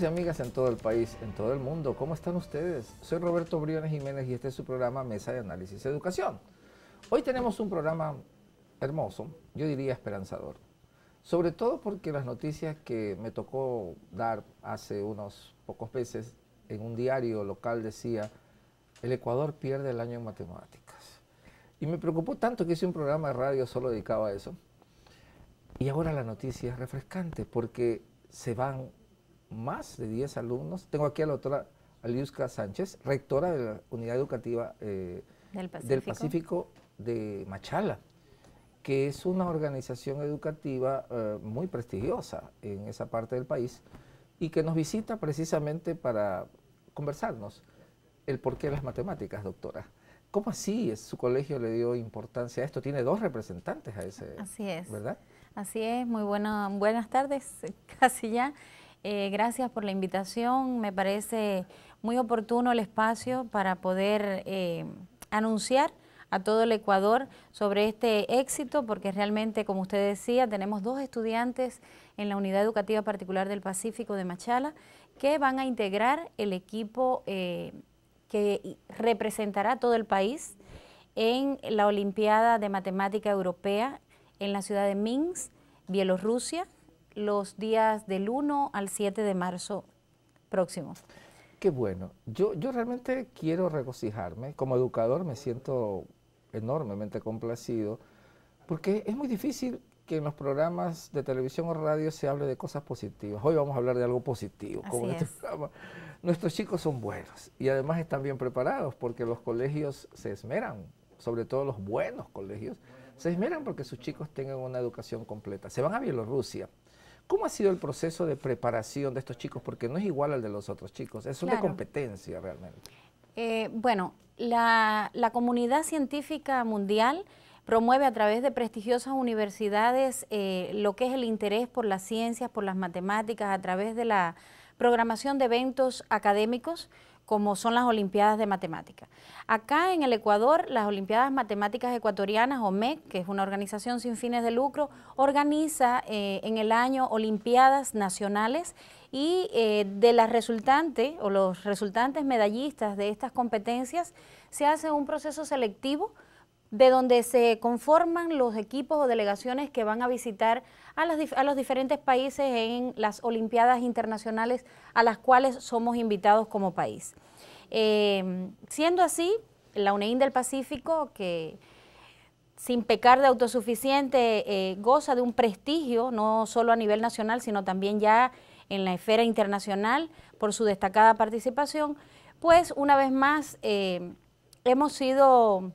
y amigas en todo el país, en todo el mundo, ¿cómo están ustedes? Soy Roberto Briones Jiménez y este es su programa Mesa de Análisis Educación. Hoy tenemos un programa hermoso, yo diría esperanzador, sobre todo porque las noticias que me tocó dar hace unos pocos meses en un diario local decía, el Ecuador pierde el año en matemáticas. Y me preocupó tanto que hice un programa de radio solo dedicado a eso. Y ahora la noticia es refrescante porque se van más de 10 alumnos. Tengo aquí a la doctora Alyuska Sánchez, rectora de la Unidad Educativa eh, del, Pacífico. de Machala, que es una organización educativa eh, muy prestigiosa en esa parte del país y que nos visita precisamente para conversarnos el porqué de las matemáticas, doctora. ¿Cómo así es, su colegio le dio importancia a esto? Tiene dos representantes a ese. Así es. ¿Verdad? Así es, muy bueno, buenas tardes, casi ya. Eh, gracias por la invitación. Me parece muy oportuno el espacio para poder eh, anunciar a todo el Ecuador sobre este éxito, porque realmente, como usted decía, tenemos dos estudiantes en la Unidad Educativa Particular del Pacífico de Machala que van a integrar el equipo eh, que representará todo el país en la Olimpiada de Matemática Europea en la ciudad de Minsk, Bielorrusia, los días del 1 al 7 de marzo próximo. Qué bueno. Yo, yo realmente quiero regocijarme. Como educador me siento enormemente complacido porque es muy difícil que en los programas de televisión o radio se hable de cosas positivas. Hoy vamos a hablar de algo positivo, este Nuestros chicos son buenos y además están bien preparados porque los colegios se esmeran, sobre todo los buenos colegios, se esmeran porque sus chicos tengan una educación completa. Se van a Bielorrusia, ¿Cómo ha sido el proceso de preparación de estos chicos? Porque no es igual al de los otros chicos, es una competencia realmente. Eh, bueno, la, comunidad científica mundial promueve a través de prestigiosas universidades eh, lo que es el interés por las ciencias, por las matemáticas, a través de la programación de eventos académicos como son las Olimpiadas de Matemáticas. Acá en el Ecuador, las Olimpiadas Matemáticas Ecuatorianas, OMEC, que es una organización sin fines de lucro, organiza eh, en el año Olimpiadas Nacionales y eh, de las resultantes o los resultantes medallistas de estas competencias se hace un proceso selectivo de donde se conforman los equipos o delegaciones que van a visitar a, los diferentes países en las Olimpiadas Internacionales a las cuales somos invitados como país. Em, siendo así, la UNEIN del Pacífico, que sin pecar de autosuficiente, eh, goza de un prestigio, no solo a nivel nacional, sino también ya en la esfera internacional por su destacada participación, pues una vez más em, hemos sido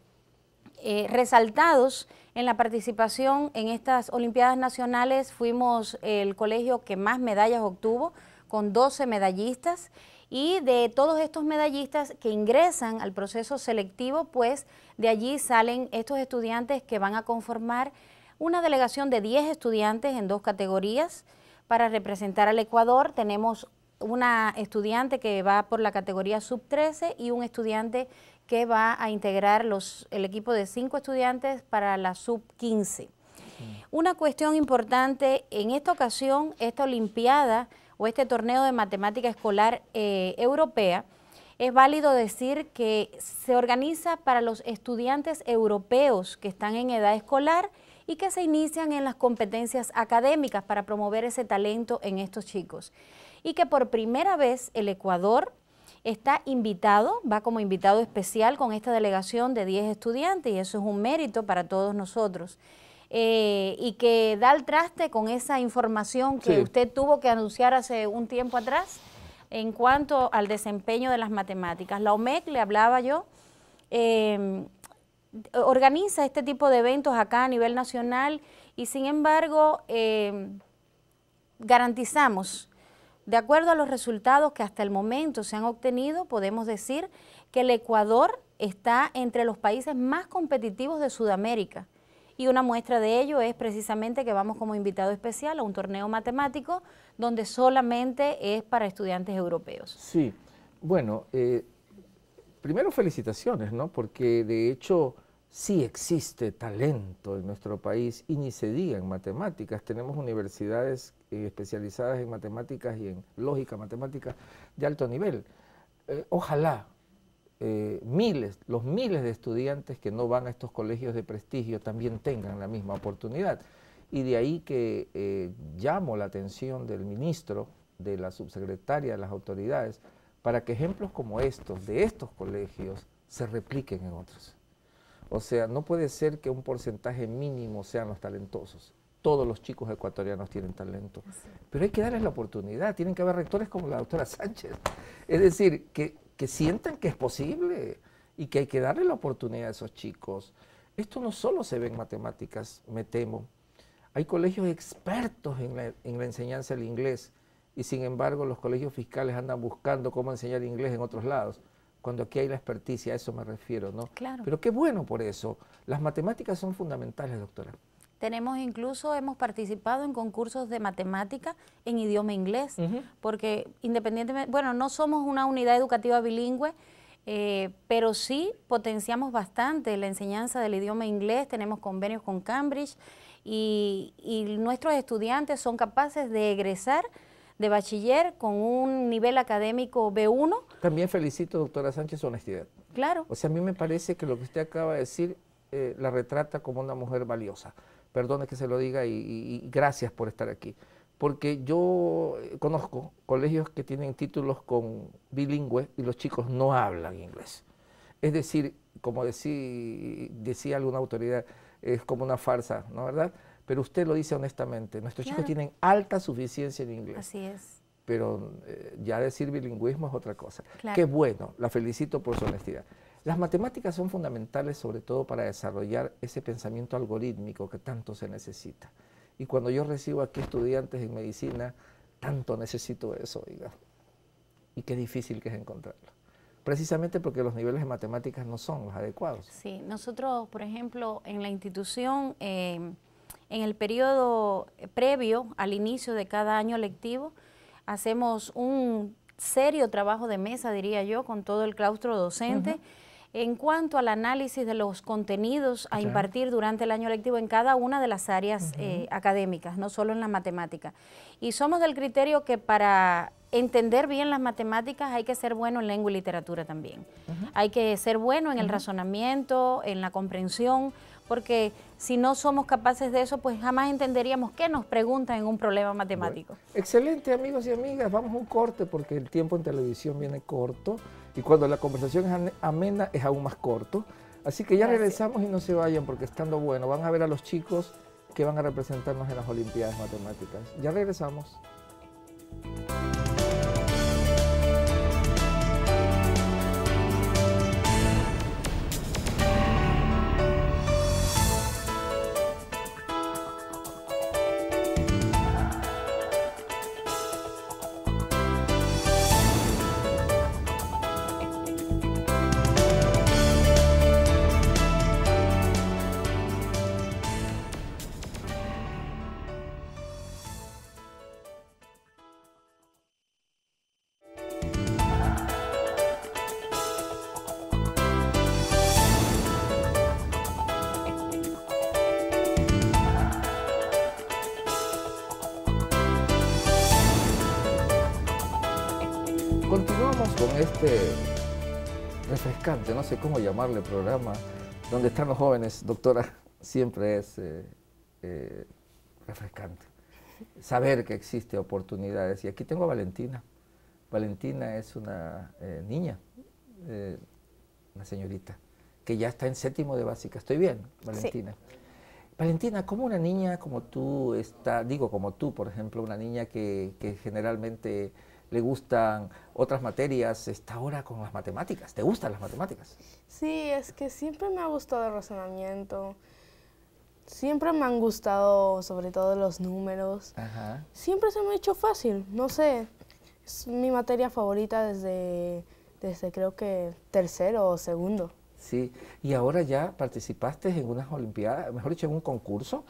eh, resaltados en la participación en estas Olimpiadas Nacionales. Fuimos el colegio que más medallas obtuvo, con 12 medallistas. Y de todos estos medallistas que ingresan al proceso selectivo, pues de allí salen estos estudiantes que van a conformar una delegación de 10 estudiantes en dos categorías para representar al Ecuador. Tenemos una estudiante que va por la categoría sub 13 y un estudiante que va a integrar el equipo de cinco estudiantes para la sub-15. Una cuestión importante, en esta ocasión, esta Olimpiada o este torneo de matemática escolar eh, europea, es válido decir que se organiza para los estudiantes europeos que están en edad escolar y que se inician en las competencias académicas para promover ese talento en estos chicos. Y que por primera vez el Ecuador está invitado, va como invitado especial con esta delegación de 10 estudiantes y eso es un mérito para todos nosotros. Eh, y que da el traste con esa información que usted tuvo que anunciar hace un tiempo atrás en cuanto al desempeño de las matemáticas. La OMEC, le hablaba yo, em, organiza este tipo de eventos acá a nivel nacional y sin embargo em, garantizamos de acuerdo a los resultados que hasta el momento se han obtenido, podemos decir que el Ecuador está entre los países más competitivos de Sudamérica. Y una muestra de ello es precisamente que vamos como invitado especial a un torneo matemático donde solamente es para estudiantes europeos. Sí, bueno, eh, primero felicitaciones, ¿no? Porque de hecho sí existe talento en nuestro país y ni se diga en matemáticas. Tenemos universidades y eh, especializadas en matemáticas y en lógica matemática de alto nivel. Eh, ojalá eh, miles, los miles de estudiantes que no van a estos colegios de prestigio también tengan la misma oportunidad. Y de ahí que llamo la atención del ministro, de la subsecretaria, de las autoridades, para que ejemplos como estos, de estos colegios, se repliquen en otros. O sea, no puede ser que un porcentaje mínimo sean los talentosos todos los chicos ecuatorianos tienen talento. Pero hay que darles la oportunidad, tienen que haber rectores como la doctora Sánchez. Es decir, que, sientan que es posible y que hay que darle la oportunidad a esos chicos. Esto no solo se ve en matemáticas, me temo. Hay colegios expertos en la, en la enseñanza del inglés y sin embargo los colegios fiscales andan buscando cómo enseñar inglés en otros lados cuando aquí hay la experticia, a eso me refiero, ¿no? Claro. Pero qué bueno por eso. Las matemáticas son fundamentales, doctora. Tenemos incluso, hemos participado en concursos de matemática en idioma inglés, porque independientemente, bueno, no somos una unidad educativa bilingüe, eh, pero sí potenciamos bastante la enseñanza del idioma inglés, tenemos convenios con Cambridge y, nuestros estudiantes son capaces de egresar de bachiller con un nivel académico B1. También felicito, doctora Sánchez, su honestidad. Claro. O sea, a mí me parece que lo que usted acaba de decir eh, la retrata como una mujer valiosa perdone que se lo diga y, gracias por estar aquí. Porque yo eh, conozco colegios que tienen títulos con bilingüe y los chicos no hablan inglés. Es decir, como decía alguna autoridad, es como una farsa, ¿no verdad? Pero usted lo dice honestamente, nuestros chicos tienen alta suficiencia en inglés. Así es. Pero eh, ya decir bilingüismo es otra cosa. Claro. Qué bueno, la felicito por su honestidad. Las matemáticas son fundamentales sobre todo para desarrollar ese pensamiento algorítmico que tanto se necesita. Y cuando yo recibo aquí estudiantes en medicina, tanto necesito eso, oiga. Y qué difícil que es encontrarlo. Precisamente porque los niveles de matemáticas no son los adecuados. Sí, nosotros, por ejemplo, en la institución, em, en el periodo previo al inicio de cada año lectivo, hacemos un serio trabajo de mesa, diría yo, con todo el claustro docente en cuanto al análisis de los contenidos a impartir durante el año lectivo en cada una de las áreas eh, académicas, no solo en la matemática Y somos del criterio que para entender bien las matemáticas hay que ser bueno en lengua y literatura también. Hay que ser bueno en el razonamiento, en la comprensión porque si no somos capaces de eso, pues jamás entenderíamos qué nos preguntan en un problema matemático. excelente, amigos y amigas. Vamos a un corte porque el tiempo en televisión viene corto y cuando la conversación es amena es aún más corto. Así que ya regresamos y no se vayan porque estando bueno, van a ver a los chicos que van a representarnos en las Olimpiadas Matemáticas. Ya regresamos. no sé cómo llamarle programa, donde están los jóvenes, doctora, siempre es eh, eh, refrescante. Saber que existe oportunidades. Y aquí tengo a Valentina. Valentina es una eh, niña, una señorita, que ya está en séptimo de básica. Estoy bien, Valentina. Valentina, ¿cómo una niña como tú está, digo como tú, por ejemplo, una niña que, que generalmente le gustan otras materias, está ahora con las matemáticas. ¿Te gustan las matemáticas? Sí, es que siempre me ha gustado el razonamiento. Siempre me han gustado, sobre todo, los números. Siempre se me ha hecho fácil, no sé. Es mi materia favorita desde, desde creo que tercero o segundo. Sí, y ahora ya participaste en unas olimpiadas, mejor dicho, en un concurso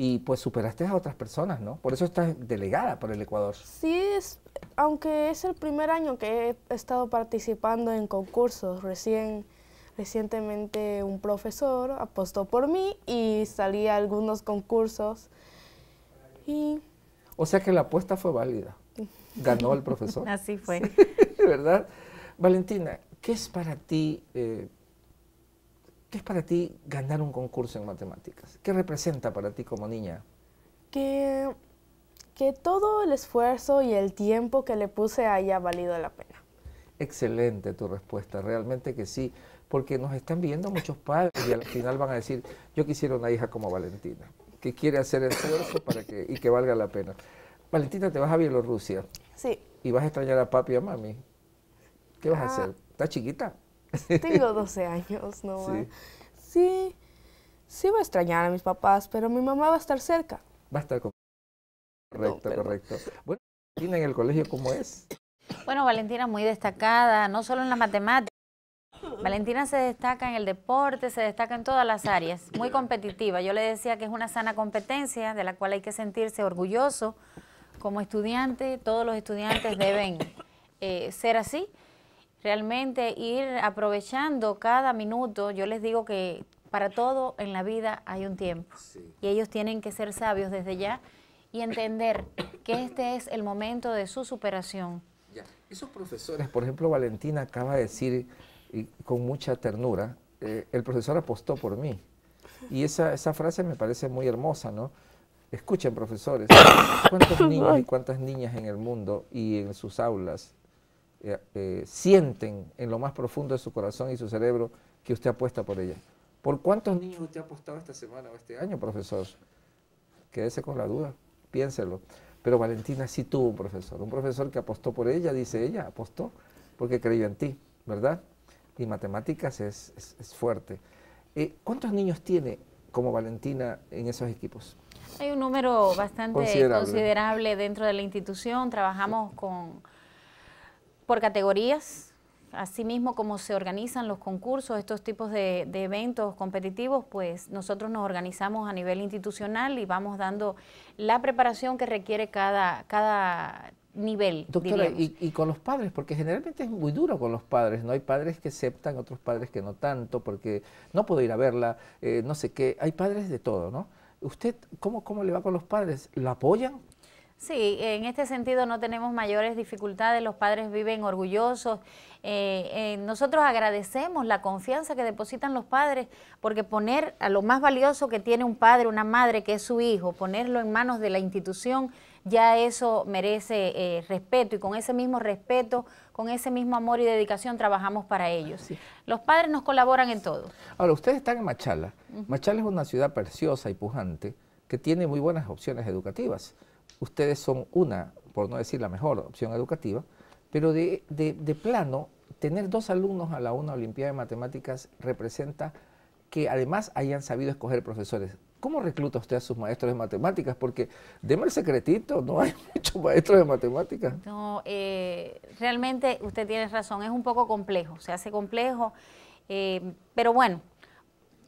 y pues superaste a otras personas, ¿no? Por eso estás delegada por el Ecuador. Sí, es, aunque es el primer año que he estado participando en concursos. Recién, recientemente un profesor apostó por mí y salí a algunos concursos. O sea que la apuesta fue válida. Ganó el profesor. Así fue. ¿Verdad? Valentina, ¿qué es para ti eh, ¿Qué es para ti ganar un concurso en matemáticas? ¿Qué representa para ti como niña? Que, que todo el esfuerzo y el tiempo que le puse haya valido la pena. Excelente tu respuesta, realmente que sí, porque nos están viendo muchos padres y al final van a decir, yo quisiera una hija como Valentina, que quiere hacer esfuerzo para que, y que valga la pena. Valentina, te vas a Bielorrusia. Sí. Y vas a extrañar a papi y a mami. ¿Qué vas a ah. hacer? ¿Estás chiquita? Tengo 12 años, no sí. sí, sí va a extrañar a mis papás, pero mi mamá va a estar cerca. Va a estar con... Correcto, correcto. Bueno, Valentina en el colegio, ¿cómo es? Bueno, Valentina muy destacada, no solo en la matemática. Valentina se destaca en el deporte, se destaca en todas las áreas, muy competitiva. Yo le decía que es una sana competencia de la cual hay que sentirse orgulloso como estudiante. Todos los estudiantes deben eh, ser así realmente ir aprovechando cada minuto. Yo les digo que para todo en la vida hay un tiempo y ellos tienen que ser sabios desde ya y entender que este es el momento de su superación. Ya. Esos profesores, por ejemplo, Valentina acaba de decir con mucha ternura, eh, el profesor apostó por mí. Y esa, esa frase me parece muy hermosa, ¿no? Escuchen, profesores, ¿cuántos niños y cuántas niñas en el mundo y en sus aulas eh, eh, sienten en lo más profundo de su corazón y su cerebro que usted apuesta por ella. ¿Por cuántos niños usted ha apostado esta semana o este año, profesor? Quédese con la duda, piénselo. Pero Valentina sí tuvo un profesor, un profesor que apostó por ella, dice ella, apostó porque creyó en ti, ¿verdad? Y matemáticas es, es, fuerte. Eh, ¿Cuántos niños tiene como Valentina en esos equipos? Hay un número bastante considerable, dentro de la institución, trabajamos con por categorías, así mismo como se organizan los concursos, estos tipos de, eventos competitivos, pues nosotros nos organizamos a nivel institucional y vamos dando la preparación que requiere cada, cada nivel. Doctora, y, con los padres, porque generalmente es muy duro con los padres, ¿no? Hay padres que aceptan, otros padres que no tanto, porque no puedo ir a verla, eh, no sé qué, hay padres de todo, ¿no? ¿Usted cómo, cómo le va con los padres? ¿la apoyan? Sí, en este sentido no tenemos mayores dificultades, los padres viven orgullosos. Eh, eh, nosotros agradecemos la confianza que depositan los padres, porque poner a lo más valioso que tiene un padre, una madre, que es su hijo, ponerlo en manos de la institución, ya eso merece eh, respeto y con ese mismo respeto, con ese mismo amor y dedicación trabajamos para ellos. Los padres nos colaboran en todo. Ahora, ustedes están en Machala. Machala es una ciudad preciosa y pujante que tiene muy buenas opciones educativas ustedes son una, por no decir la mejor opción educativa, pero de, plano, tener dos alumnos a la una Olimpiada de Matemáticas representa que además hayan sabido escoger profesores. ¿Cómo recluta usted a sus maestros de matemáticas? Porque, déme el secretito, no hay muchos maestros de matemáticas. No, eh, realmente usted tiene razón, es un poco complejo, se hace complejo, eh, pero bueno,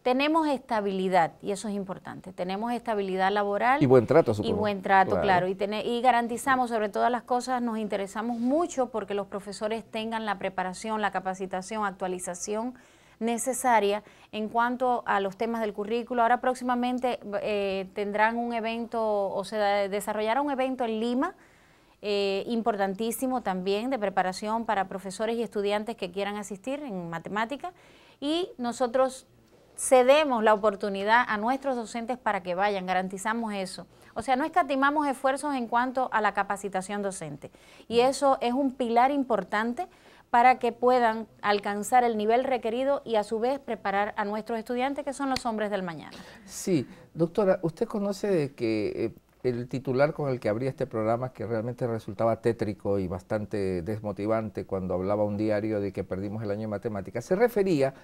tenemos estabilidad, y eso es importante, tenemos estabilidad laboral. Y buen trato, supongo. Y buen trato, claro. y, y garantizamos, sobre todas las cosas, nos interesamos mucho porque los profesores tengan la preparación, la capacitación, actualización necesaria en cuanto a los temas del currículo. Ahora próximamente eh, tendrán un evento, o se desarrollará un evento en Lima, eh, importantísimo también de preparación para profesores y estudiantes que quieran asistir en matemática. Y nosotros cedemos la oportunidad a nuestros docentes para que vayan, garantizamos eso. O sea, no escatimamos esfuerzos en cuanto a la capacitación docente. Y mm. eso es un pilar importante para que puedan alcanzar el nivel requerido y a su vez preparar a nuestros estudiantes que son los hombres del mañana. Sí, doctora, usted conoce de que eh, el titular con el que abría este programa, que realmente resultaba tétrico y bastante desmotivante cuando hablaba un diario de que perdimos el año de matemáticas, se refería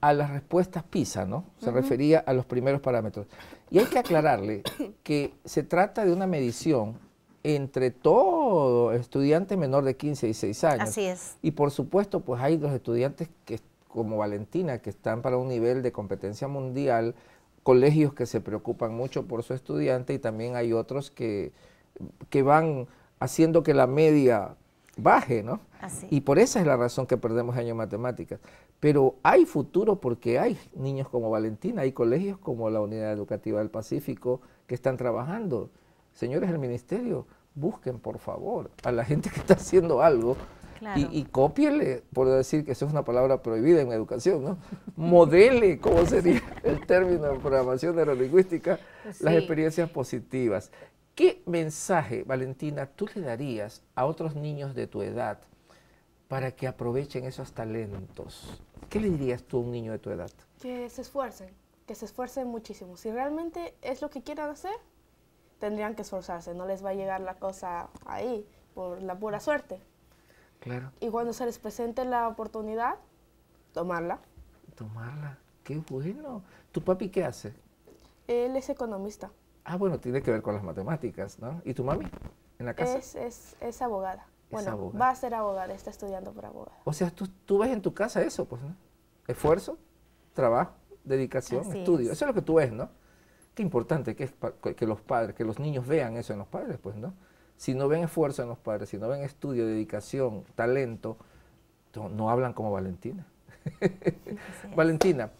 a las respuestas PISA, ¿no? Se refería a los primeros parámetros. Y hay que aclararle que se trata de una medición entre todo estudiante menor de 15 y 6 años. Así es. Y por supuesto, pues hay los estudiantes que, como Valentina, que están para un nivel de competencia mundial, colegios que se preocupan mucho por su estudiante y también hay otros que, van haciendo que la media baje, ¿no? Así. Y por esa es la razón que perdemos año matemáticas. Pero hay futuro porque hay niños como Valentina, hay colegios como la Unidad Educativa del Pacífico que están trabajando. Señores del Ministerio, busquen por favor a la gente que está haciendo algo y, y por decir que eso es una palabra prohibida en educación, ¿no? Modele, como sería el término de programación neurolingüística? Pues las experiencias positivas. ¿Qué mensaje, Valentina, tú le darías a otros niños de tu edad para que aprovechen esos talentos. ¿Qué le dirías tú a un niño de tu edad? Que se esfuercen, que se esfuercen muchísimo. Si realmente es lo que quieran hacer, tendrían que esforzarse, no les va a llegar la cosa ahí por la pura suerte. Claro. Y cuando se les presente la oportunidad, tomarla. Tomarla, qué bueno. ¿Tu papi qué hace? Él es economista. Ah, bueno, tiene que ver con las matemáticas, ¿no? ¿Y tu mami en la casa? Es, es abogada. Bueno, va a ser abogada, está estudiando por abogada. O sea, tú, tú ves en tu casa eso, pues, ¿no? Esfuerzo, trabajo, dedicación, estudio. Eso es lo que tú ves, ¿no? Qué importante que que los padres, que los niños vean eso en los padres, pues, ¿no? Si no ven esfuerzo en los padres, si no ven estudio, dedicación, talento, no, hablan como Valentina. Valentina,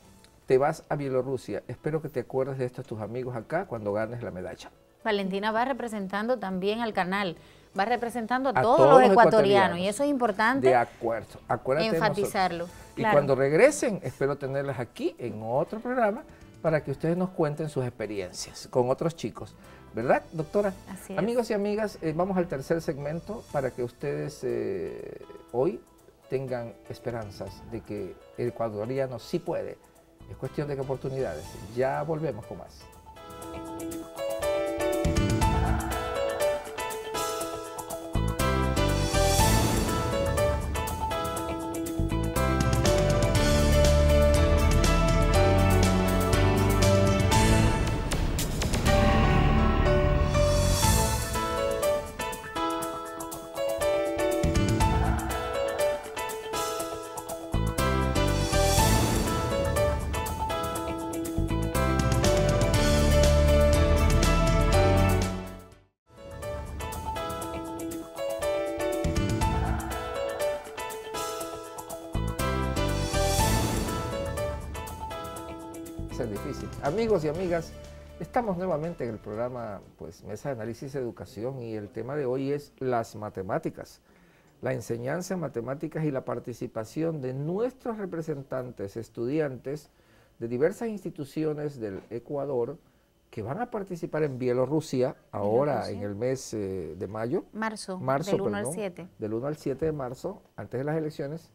te vas a Bielorrusia. Espero que te acuerdes de estos tus amigos acá cuando ganes la medalla. Valentina va representando también al canal va representando a, todos, los ecuatorianos, y eso es importante. De acuerdo, acuérdate enfatizarlo. Y cuando regresen, espero tenerlas aquí en otro programa para que ustedes nos cuenten sus experiencias con otros chicos. ¿Verdad, doctora? Así Amigos y amigas, eh, vamos al tercer segmento para que ustedes eh, hoy tengan esperanzas de que el ecuatoriano sí puede. Es cuestión de oportunidades. Ya volvemos con más. amigos y amigas, estamos nuevamente en el programa pues, Mesa de Análisis Educación y el tema de hoy es las matemáticas, la enseñanza en matemáticas y la participación de nuestros representantes estudiantes de diversas instituciones del Ecuador que van a participar en Bielorrusia ahora en el mes eh, de mayo. Marzo, marzo del 1 al 7. Del 1 al 7 de marzo, antes de las elecciones,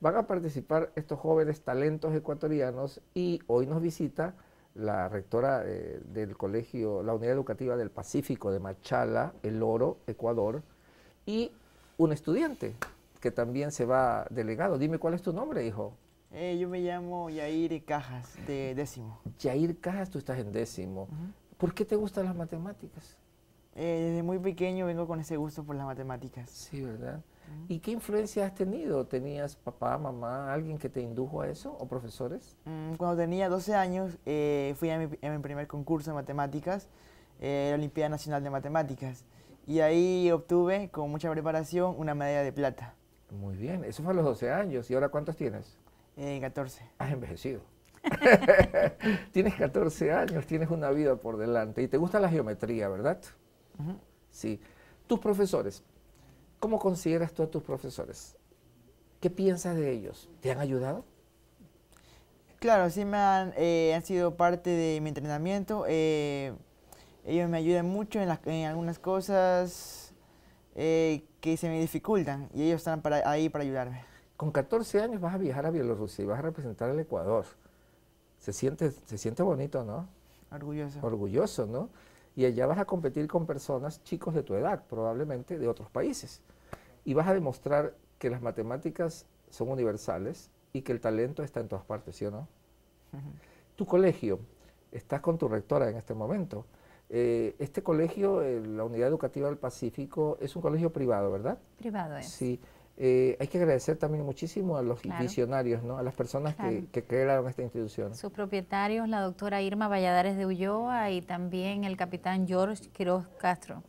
van a participar estos jóvenes talentos ecuatorianos y hoy nos visita la rectora eh, del colegio, la Unidad Educativa del Pacífico de Machala, El Oro, Ecuador, y un estudiante que también se va delegado. Dime cuál es tu nombre, hijo. Eh, yo me llamo Yair Cajas, de décimo. Yair Cajas, tú estás en décimo. ¿Por qué te gustan las matemáticas? Eh, desde muy pequeño vengo con ese gusto por las matemáticas. Sí, ¿verdad? ¿Y qué influencia has tenido? ¿Tenías papá, mamá, alguien que te indujo a eso o profesores? Mm, cuando tenía 12 años eh, fui a mi, primer concurso de matemáticas, eh, la Olimpiada Nacional de Matemáticas, y ahí obtuve con mucha preparación una medalla de plata. Muy bien, eso fue a los 12 años. ¿Y ahora cuántos tienes? Eh, 14. Has envejecido. tienes 14 años, tienes una vida por delante y te gusta la geometría, ¿verdad? Sí. Tus profesores, ¿Cómo consideras tú a tus profesores? ¿Qué piensas de ellos? ¿Te han ayudado? Claro, sí me han, eh, sido parte de mi entrenamiento. Eh, ellos me ayudan mucho en, algunas cosas eh, que se me dificultan y ellos están ahí para ayudarme. Con 14 años vas a viajar a Bielorrusia y vas a representar al Ecuador. Se siente, se siente bonito, ¿no? Orgulloso. Orgulloso, ¿no? y allá vas a competir con personas chicos de tu edad, probablemente de otros países. Y vas a demostrar que las matemáticas son universales y que el talento está en todas partes, ¿sí o no? Tu colegio, estás con tu rectora en este momento. Eh, este colegio, eh, la Unidad Educativa del Pacífico, es un colegio privado, ¿verdad? Privado, es. Sí. Eh, hay que agradecer también muchísimo a los visionarios, ¿no? a las personas que, crearon esta institución. Sus propietarios, la doctora Irma Valladares de Ulloa y también el capitán George Quiroz Castro.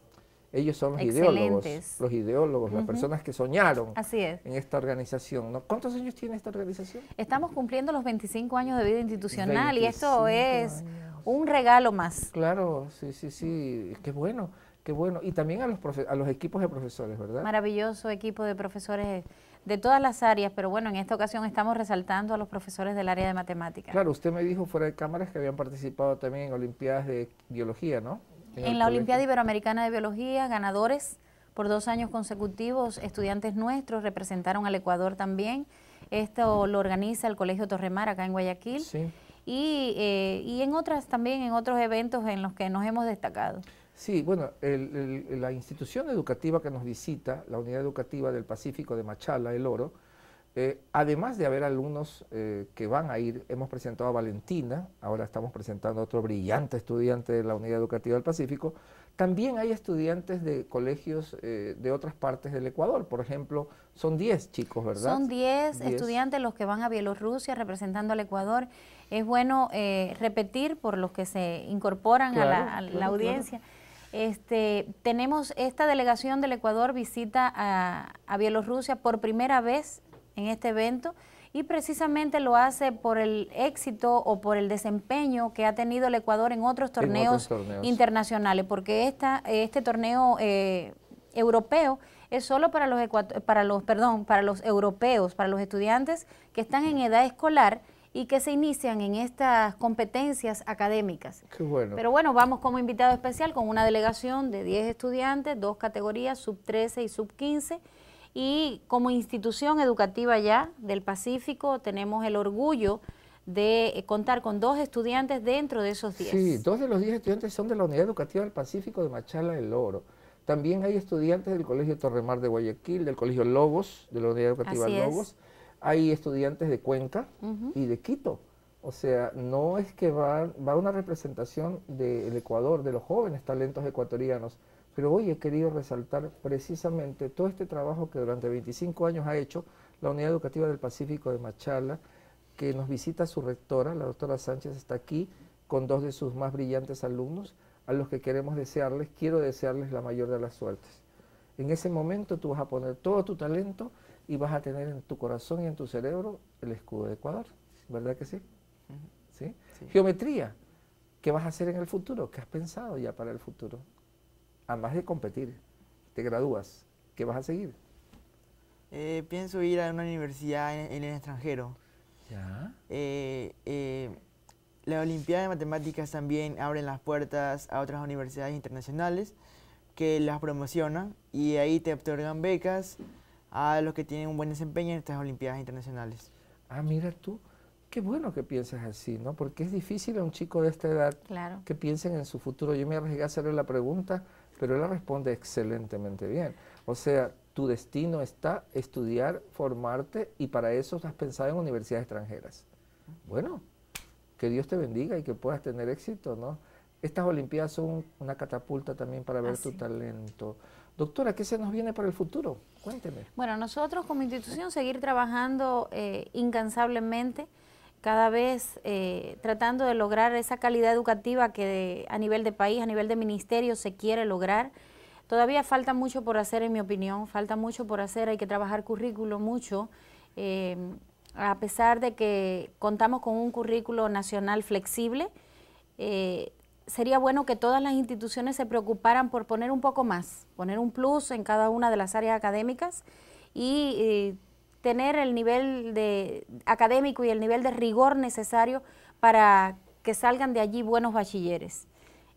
Ellos son los ideólogos, los ideólogos, las personas que soñaron en esta organización. ¿Cuántos años tiene esta organización? Estamos cumpliendo los 25 años de vida institucional y esto es un regalo más. Claro, sí, sí, sí, qué bueno. Qué bueno. Y también a los, a los equipos de profesores, ¿verdad? Maravilloso equipo de profesores de todas las áreas, pero bueno, en esta ocasión estamos resaltando a los profesores del área de matemáticas. Claro, usted me dijo fuera de cámaras que habían participado también en Olimpiadas de Biología, ¿no? En, la Olimpiada Iberoamericana de Biología, ganadores por dos años consecutivos, estudiantes nuestros representaron al Ecuador también. Esto lo organiza el Colegio Torremar acá en Guayaquil. Sí. Y, eh, y en otras también, en otros eventos en los que nos hemos destacado. Sí, bueno, la institución educativa que nos visita, la Unidad Educativa del Pacífico de Machala, El Oro, eh, además de haber alumnos eh, que van a ir, hemos presentado a Valentina, ahora estamos presentando a otro brillante estudiante de la Unidad Educativa del Pacífico, también hay estudiantes de colegios eh, de otras partes del Ecuador, por ejemplo, son 10 chicos, ¿verdad? Son 10 estudiantes los que van a Bielorrusia representando al Ecuador. Es bueno repetir por los que se incorporan a la, audiencia. Este, tenemos esta delegación del Ecuador visita a, Bielorrusia por primera vez en este evento y precisamente lo hace por el éxito o por el desempeño que ha tenido el Ecuador en otros torneos, internacionales, porque este torneo eh, europeo es solo para los, para los, perdón, para los europeos, para los estudiantes que están en edad escolar y que se inician en estas competencias académicas. Qué bueno. Pero bueno, vamos como invitado especial con una delegación de 10 estudiantes, dos categorías, sub 13 y sub 15. Y como institución educativa ya del Pacífico tenemos el orgullo de eh, contar con dos estudiantes dentro de esos 10. Sí, dos de los 10 estudiantes son de la Unidad Educativa del Pacífico de Machala del Oro. También hay estudiantes del Colegio Torremar de Guayaquil, del Colegio Lobos, de la Unidad Educativa Lobos hay estudiantes de Cuenca y de Quito. O sea, no es que va, va una representación del Ecuador, de los jóvenes talentos ecuatorianos, pero hoy he querido resaltar precisamente todo este trabajo que durante 25 años ha hecho la Unidad Educativa del Pacífico de Machala, que nos visita su rectora, la doctora Sánchez está aquí con dos de sus más brillantes alumnos, a los que queremos desearles, quiero desearles la mayor de las suertes. En ese momento tú vas a poner todo tu talento y vas a tener en tu corazón y en tu cerebro el escudo de Ecuador, ¿verdad que sí? ¿Sí? Geometría, ¿qué vas a hacer en el futuro? ¿Qué has pensado ya para el futuro? Además de competir, te gradúas, ¿qué vas a seguir? Eh, pienso ir a una universidad en, el extranjero. ¿Ya? Eh, eh las de Matemáticas también abren las puertas a otras universidades internacionales que las promocionan y ahí te otorgan becas a los que tienen un buen desempeño en estas Olimpiadas Internacionales. Ah, mira tú, qué bueno que piensas así, ¿no? Porque es difícil a un chico de esta edad que piensen en su futuro. Yo me arriesgué a hacerle la pregunta, pero él la responde excelentemente bien. O sea, tu destino está estudiar, formarte y para eso has pensado en universidades extranjeras. Bueno, que Dios te bendiga y que puedas tener éxito, ¿no? Estas Olimpiadas son una catapulta también para ver ah, tu talento. Doctora, ¿qué se nos viene para el futuro? Bueno, nosotros como institución seguir trabajando eh, incansablemente, cada vez eh, tratando de lograr esa calidad educativa que a nivel de país, a nivel de ministerio se quiere lograr. Todavía falta mucho por hacer, en mi opinión, falta mucho por hacer, hay que trabajar currículo mucho. Eh, a pesar de que contamos con un currículo nacional flexible, sería bueno que todas las instituciones se preocuparan por poner un poco más, poner un plus en cada una de las áreas académicas y eh, tener el nivel de, académico y el nivel de rigor necesario para que salgan de allí buenos bachilleres.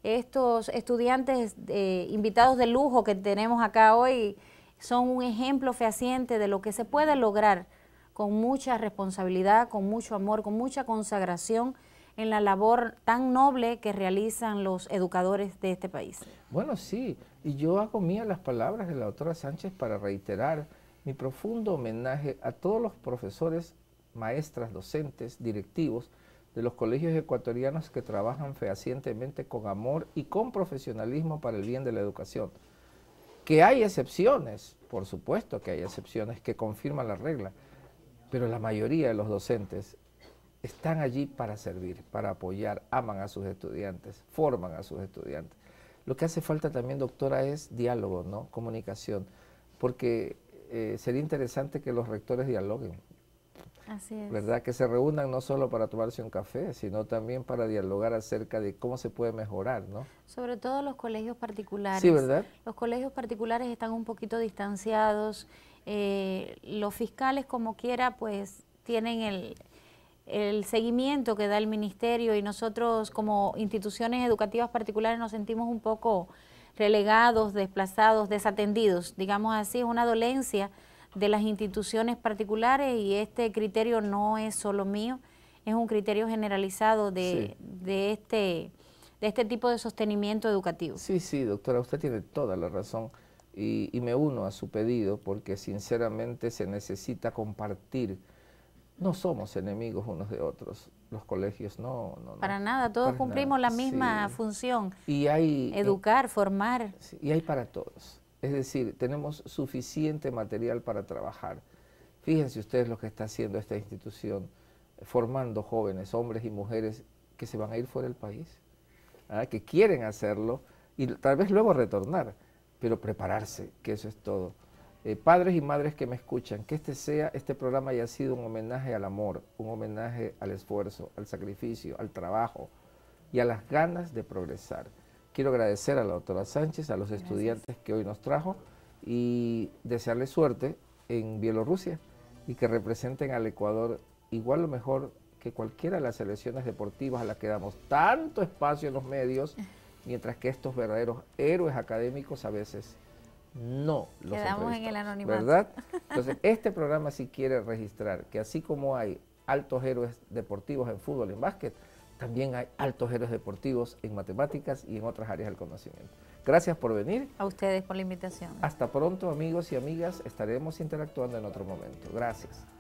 Estos estudiantes eh, invitados de lujo que tenemos acá hoy son un ejemplo fehaciente de lo que se puede lograr con mucha responsabilidad, con mucho amor, con mucha consagración en la labor tan noble que realizan los educadores de este país. Bueno, sí, y yo hago mía las palabras de la doctora Sánchez para reiterar mi profundo homenaje a todos los profesores, maestras, docentes, directivos de los colegios ecuatorianos que trabajan fehacientemente con amor y con profesionalismo para el bien de la educación. Que hay excepciones, por supuesto que hay excepciones que confirman la regla, pero la mayoría de los docentes están allí para servir, para apoyar, aman a sus estudiantes, forman a sus estudiantes. Lo que hace falta también, doctora, es diálogo, ¿no? Comunicación, porque eh, sería interesante que los rectores dialoguen. Así es. ¿Verdad? Que se reúnan no solo para tomarse un café, sino también para dialogar acerca de cómo se puede mejorar, ¿no? Sobre todo los colegios particulares. Sí, ¿verdad? Los colegios particulares están un poquito distanciados. Eh, los fiscales, como quiera, pues tienen el, el seguimiento que da el ministerio y nosotros como instituciones educativas particulares nos sentimos un poco relegados, desplazados, desatendidos, digamos así, es una dolencia de las instituciones particulares y este criterio no es solo mío, es un criterio generalizado de, de, este, de este tipo de sostenimiento educativo. Sí, sí, doctora, usted tiene toda la razón y, y me uno a su pedido porque sinceramente se necesita compartir no somos enemigos unos de otros. Los colegios no. para nada, todos cumplimos la misma función. Y hay, eh, Educar, formar. Y hay para todos. Es decir, tenemos suficiente material para trabajar. Fíjense ustedes lo que está haciendo esta institución, formando jóvenes, hombres y mujeres que se van a ir fuera del país, ¿ah? que quieren hacerlo y tal vez luego retornar, pero prepararse, que eso es todo. Eh, padres y madres que me escuchan, que este sea, este programa haya sido un homenaje al amor, un homenaje al esfuerzo, al sacrificio, al trabajo y a las ganas de progresar. Quiero agradecer a la doctora Sánchez, a los estudiantes que hoy nos trajo y desearles suerte en Bielorrusia y que representen al Ecuador igual o mejor que cualquiera de las selecciones deportivas a las que damos tanto espacio en los medios, mientras que estos verdaderos héroes académicos a veces no los Quedamos en el anonimato. ¿Verdad? Entonces, este programa sí quiere registrar que así como hay altos héroes deportivos en fútbol y en básquet, también hay altos héroes deportivos en matemáticas y en otras áreas del conocimiento. Gracias por venir. A ustedes por la invitación. Hasta pronto, amigos y amigas. Estaremos interactuando en otro momento. Gracias.